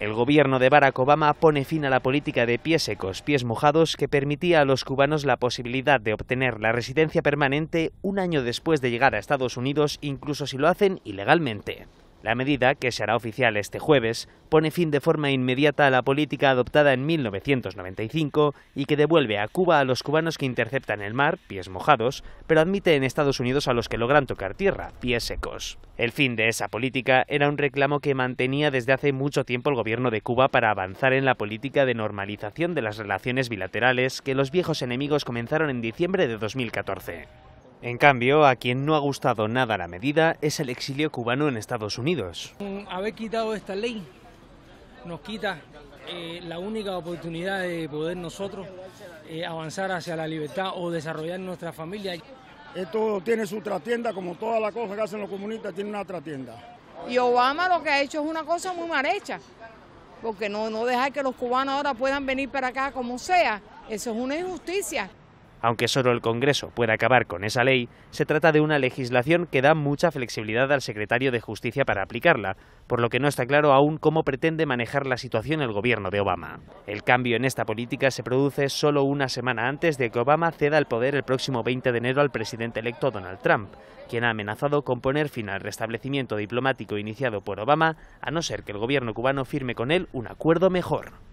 El gobierno de Barack Obama pone fin a la política de pies secos, pies mojados que permitía a los cubanos la posibilidad de obtener la residencia permanente un año después de llegar a Estados Unidos, incluso si lo hacen ilegalmente. La medida, que se hará oficial este jueves, pone fin de forma inmediata a la política adoptada en 1995 y que devuelve a Cuba a los cubanos que interceptan el mar, pies mojados, pero admite en Estados Unidos a los que logran tocar tierra, pies secos. El fin de esa política era un reclamo que mantenía desde hace mucho tiempo el gobierno de Cuba para avanzar en la política de normalización de las relaciones bilaterales que los viejos enemigos comenzaron en diciembre de 2014. En cambio, a quien no ha gustado nada la medida es el exilio cubano en Estados Unidos. Mm, haber quitado esta ley nos quita eh, la única oportunidad de poder nosotros eh, avanzar hacia la libertad o desarrollar nuestra familia. Esto tiene su tratienda, como toda la cosa que hacen los comunistas, tiene una trastienda. Y Obama lo que ha hecho es una cosa muy mal hecha, porque no, no dejar que los cubanos ahora puedan venir para acá como sea, eso es una injusticia. Aunque solo el Congreso pueda acabar con esa ley, se trata de una legislación que da mucha flexibilidad al secretario de Justicia para aplicarla, por lo que no está claro aún cómo pretende manejar la situación el gobierno de Obama. El cambio en esta política se produce solo una semana antes de que Obama ceda el poder el próximo 20 de enero al presidente electo Donald Trump, quien ha amenazado con poner fin al restablecimiento diplomático iniciado por Obama, a no ser que el gobierno cubano firme con él un acuerdo mejor.